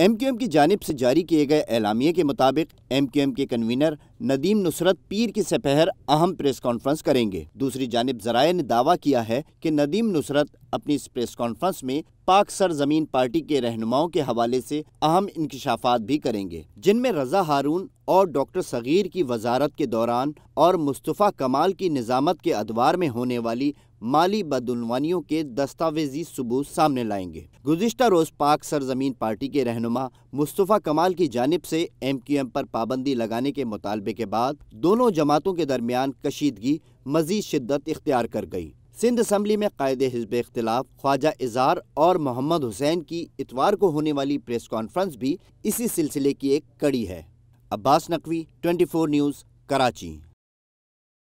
M Q M की जानब से जारी किए गए एलामिया के मुताबिक एम क्यू एम के कन्वीनर नदीम नुसरत पीर की सपहर अहम प्रेस कॉन्फ्रेंस करेंगे दूसरी जानब जराये ने दावा किया है कि नदीम नुसरत अपनी इस प्रेस कॉन्फ्रेंस में पाक सरजमीन पार्टी के रहनुमाओं के हवाले से अहम इंकशाफात भी करेंगे जिनमें रजा हारून और डॉक्टर सगीर की वजारत के दौरान और मुस्तफ़ा कमाल की निज़ामत के अदवार में होने वाली माली बदनवानियों के दस्तावेजी सबूत सामने लाएंगे गुजशत रोज़ पाक सरजमीन पार्टी के रहनुमा मुस्तफ़ा कमाल की जानब से एम क्यू एम पर पाबंदी लगाने के मुतालबे मुशाहरे के बाद दोनों जमातों के दरमियान कशीदगी मजीद शिद्दत इख्तियार कर गई सिंध असम्बली में कायद हिजब इख्तलाफ ख्वाजा इजहार और मोहम्मद हुसैन की इतवार को होने वाली प्रेस कॉन्फ्रेंस भी इसी सिलसिले की एक कड़ी है Abbas Naqvi twenty four news Karachi